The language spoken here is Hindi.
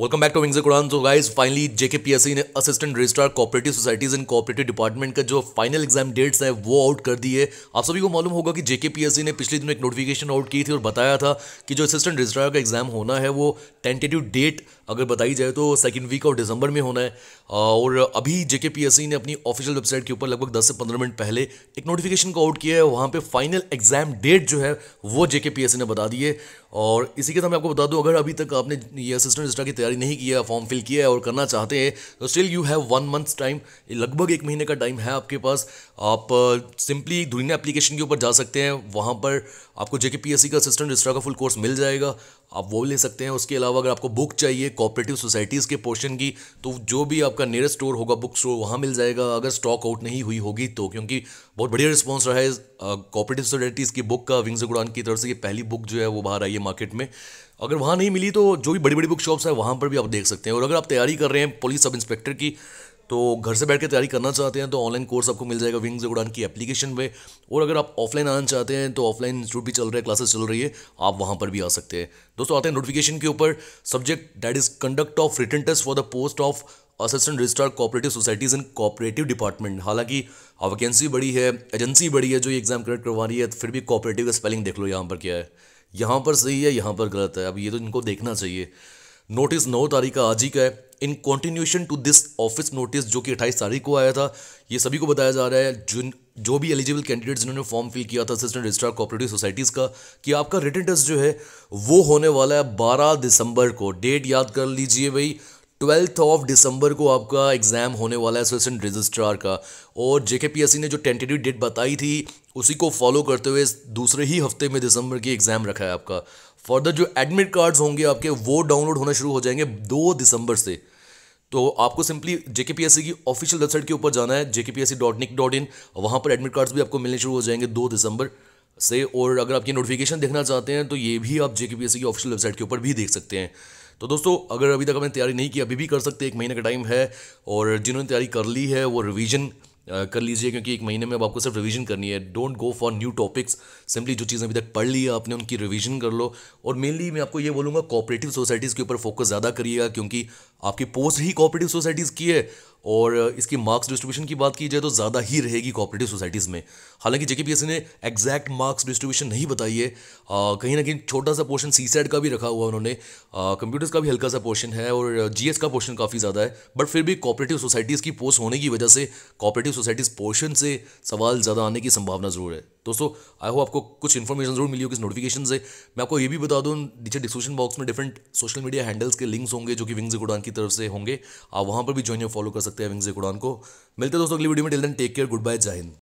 वेलकम बैक टू विंग्स कुरान सो गाइस फाइनली सी ने assistant registrar cooperative societies and cooperative department का जो फाइनल एग्जाम डेट्स है वो आउट कर दिए आप सभी को मालूम होगा कि सी e ने पिछले दिनों एक नोटिफिकेशन आउट की थी और बताया था कि जो असिस्टेंट रजिस्ट्रार का एग्जाम होना है वो टेंटेटिव डेट अगर बताई जाए तो सेकेंड वीक ऑफ दिसंबर में होना है और अभी सी e ने अपनी ऑफिशियल वेबसाइट के ऊपर लगभग दस से पंद्रह मिनट पहले एक नोटिफिकेशन को आउट किया है वहाँ पर फाइनल एग्जाम डेट जो है वो सी e ने बता दी है और इसी के साथ मैं आपको बता दूँ अगर अभी तक आपने ये असिस्टेंट रजिस्ट्रार की तैयारी नहीं की है फॉर्म फिल किया है और करना चाहते हैं तो still you have one month time लगभग एक महीने का टाइम है आपके पास आप सिंपली धुरीना एप्लीकेशन के ऊपर जा सकते हैं वहाँ पर आपको जेके पी का असिस्टेंट रजिस्ट्रा का फुल कोर्स मिल जाएगा आप वो ले सकते हैं उसके अलावा अगर आपको बुक चाहिए कोऑपरेटिव सोसाइटीज़ के पोर्शन की तो जो भी आपका नियरेस्ट स्टोर होगा बुक स्टोर वहाँ मिल जाएगा अगर स्टॉक आउट नहीं हुई होगी तो क्योंकि बहुत बढ़िया रिस्पॉन्स रहा है कोऑपरेटिव uh, सोसाइटीज़ की बुक का विंग्स गुड़ान की तरफ से ये पहली बुक जो है वो बाहर आई है मार्केट में अगर वहाँ नहीं मिली तो जो भी बड़ी बड़ी बुक शॉप्स है वहाँ पर भी आप देख सकते हैं और अगर आप तैयारी कर रहे हैं पुलिस सब इंस्पेक्टर की तो घर से बैठ के तैयारी करना चाहते हैं तो ऑनलाइन कोर्स आपको मिल जाएगा विंग्स उड़ान की एप्लीकेशन पे और अगर आप ऑफलाइन आना चाहते हैं तो ऑफलाइन इंस्टीट्यूट भी चल रहे हैं क्लासेस चल रही है आप वहाँ पर भी आ सकते हैं दोस्तों आते हैं नोटिफिकेशन के ऊपर subject that is conduct of written test for the post of assistant registrar cooperative societies in cooperative department हालांकि वैकेंसी हाँ, बड़ी है एजेंसी बड़ी है जो एग्जाम कलेक्ट करवा रही है तो फिर भी कोऑपरेटिव का स्पेलिंग देख लो यहाँ पर क्या है यहाँ पर सही है यहाँ पर गलत है अब ये तो इनको देखना चाहिए नोटिस नौ तारीख का आज ही का है in continuation to this office notice जो कि अट्ठाईस तारीख को आया था ये सभी को बताया जा रहा है जिन जो भी एलिजिबल कैंडिडेट्स जिन्होंने फॉर्म फिल किया था असिस्टेंट रजिस्ट्रार कोऑपरेटिव सोसाइटीज़ का कि आपका रिटर्न टेस्ट जो है वो होने वाला है बारह दिसंबर को डेट याद कर लीजिए भाई ट्वेल्थ ऑफ दिसंबर को आपका एग्ज़ाम होने वाला है असिस्टेंट रजिस्ट्रार का और सी ने जो टेंटेटिव डेट बताई थी उसी को फॉलो करते हुए दूसरे ही हफ्ते में दिसंबर की एग्ज़ाम रखा है आपका फर्दर जो एडमिट कार्ड्स होंगे आपके वो डाउनलोड होना शुरू हो जाएंगे दो दिसंबर से तो आपको सिंपली सी की ऑफिशियल वेबसाइट के ऊपर जाना है इन वहाँ पर एडमिट कार्ड्स भी आपको मिलने शुरू हो जाएंगे दो दिसंबर से और अगर आपकी नोटिफिकेशन देखना चाहते हैं तो ये भी आप सी की ऑफिशियल वेबसाइट के ऊपर भी देख सकते हैं तो दोस्तों अगर अभी तक आपने तैयारी नहीं की अभी भी कर सकते एक महीने का टाइम है और जिन्होंने तैयारी कर ली है वो रिविजन कर लीजिए क्योंकि एक महीने में अब आपको सिर्फ रिवीजन करनी है don't go for new topics simply जो चीज़ें अभी तक पढ़ ली है आपने उनकी रिवीजन कर लो और मेनली मैं आपको ये बोलूँगा कोऑपरेटिव सोसाइटीज़ के ऊपर फोकस ज़्यादा करिएगा क्योंकि आपकी पोस्ट ही कोऑपरेटिव सोसाइटीज़ की है और इसकी मार्क्स डिस्ट्रीब्यूशन की बात की जाए तो ज़्यादा ही रहेगी कोऑपरेटिव सोसाइटीज़ में हालांकि जेके ने एग्जैक्ट मार्क्स डिस्ट्रीब्यूशन नहीं बताई है कहीं ना कहीं छोटा सा पोर्शन सी का भी रखा हुआ उन्होंने कंप्यूटर्स का भी हल्का सा पोर्शन है और जी का पोर्शन काफ़ी ज़्यादा है बट फिर भी कॉपरेटिव सोसाइटीज़ की पोस्ट होने की वजह से कॉपरेटिव सोसाइटीज़ पोर्शन से सवाल ज़्यादा आने की संभावना ज़रूर है दोस्तों आई होप आपको कुछ इन्फॉर्मेशन जरूर मिली होगी इस नोटिफिकेशन से मैं आपको ये भी बता दूँ नीचे डिस्क्रिप्शन बॉक्स में डिफरेंट सोशल मीडिया हैंडल्स के लिंक्स होंगे जो कि विंग्स गुडान की तरफ से होंगे आप वहाँ पर भी ज्वाइन या फॉलो कर सकते हैं विंग्स गुडान को मिलते हैं दोस्तों अगली वीडियो में till then take care good bye Jai Hind